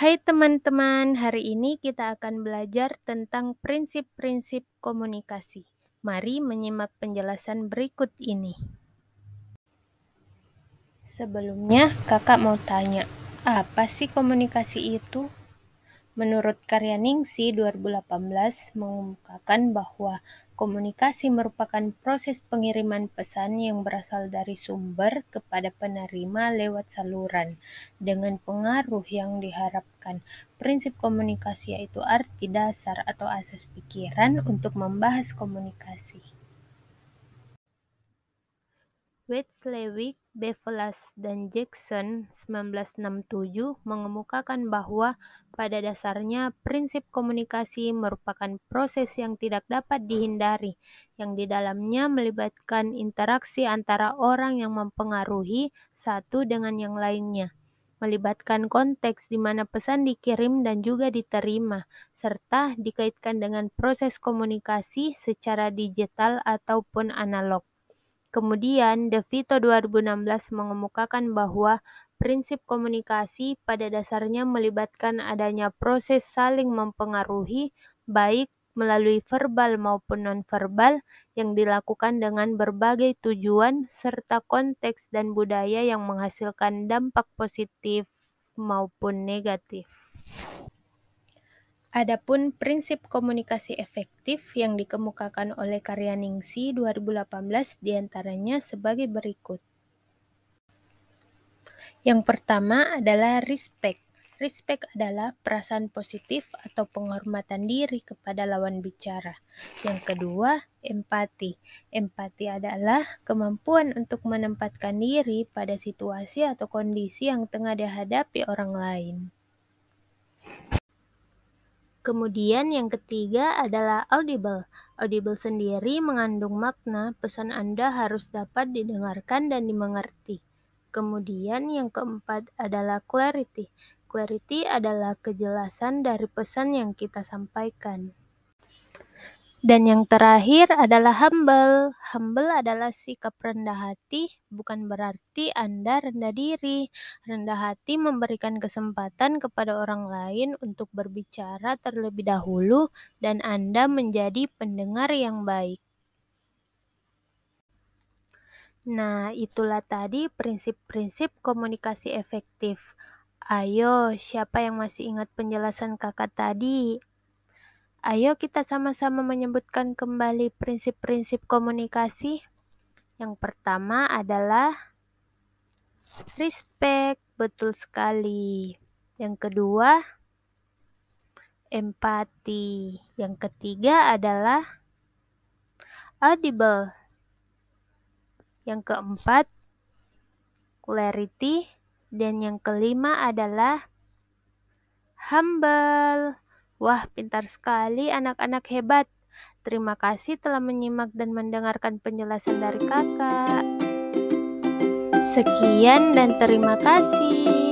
Hai teman-teman, hari ini kita akan belajar tentang prinsip-prinsip komunikasi. Mari menyimak penjelasan berikut ini. Sebelumnya, kakak mau tanya, apa sih komunikasi itu? Menurut karya Ningsi 2018 mengungkapkan bahwa komunikasi merupakan proses pengiriman pesan yang berasal dari sumber kepada penerima lewat saluran dengan pengaruh yang diharapkan. Prinsip komunikasi yaitu arti dasar atau asas pikiran untuk membahas komunikasi. Wetzlewik, Bevelas, dan Jackson 1967 mengemukakan bahwa pada dasarnya prinsip komunikasi merupakan proses yang tidak dapat dihindari, yang di dalamnya melibatkan interaksi antara orang yang mempengaruhi satu dengan yang lainnya, melibatkan konteks di mana pesan dikirim dan juga diterima, serta dikaitkan dengan proses komunikasi secara digital ataupun analog. Kemudian, De Vito 2016 mengemukakan bahwa prinsip komunikasi pada dasarnya melibatkan adanya proses saling mempengaruhi baik melalui verbal maupun nonverbal yang dilakukan dengan berbagai tujuan serta konteks dan budaya yang menghasilkan dampak positif maupun negatif. Adapun prinsip komunikasi efektif yang dikemukakan oleh karya Ningsi 2018 diantaranya sebagai berikut. Yang pertama adalah respect. Respect adalah perasaan positif atau penghormatan diri kepada lawan bicara. Yang kedua, empati. Empati adalah kemampuan untuk menempatkan diri pada situasi atau kondisi yang tengah dihadapi orang lain. Kemudian yang ketiga adalah audible. Audible sendiri mengandung makna pesan Anda harus dapat didengarkan dan dimengerti. Kemudian yang keempat adalah clarity. Clarity adalah kejelasan dari pesan yang kita sampaikan. Dan yang terakhir adalah humble. Humble adalah sikap rendah hati, bukan berarti Anda rendah diri. Rendah hati memberikan kesempatan kepada orang lain untuk berbicara terlebih dahulu, dan Anda menjadi pendengar yang baik. Nah, itulah tadi prinsip-prinsip komunikasi efektif. Ayo, siapa yang masih ingat penjelasan kakak tadi? Ayo kita sama-sama menyebutkan kembali prinsip-prinsip komunikasi. Yang pertama adalah respect, betul sekali. Yang kedua, empati. Yang ketiga adalah audible. Yang keempat, clarity. Dan yang kelima adalah humble. Wah, pintar sekali anak-anak hebat. Terima kasih telah menyimak dan mendengarkan penjelasan dari kakak. Sekian dan terima kasih.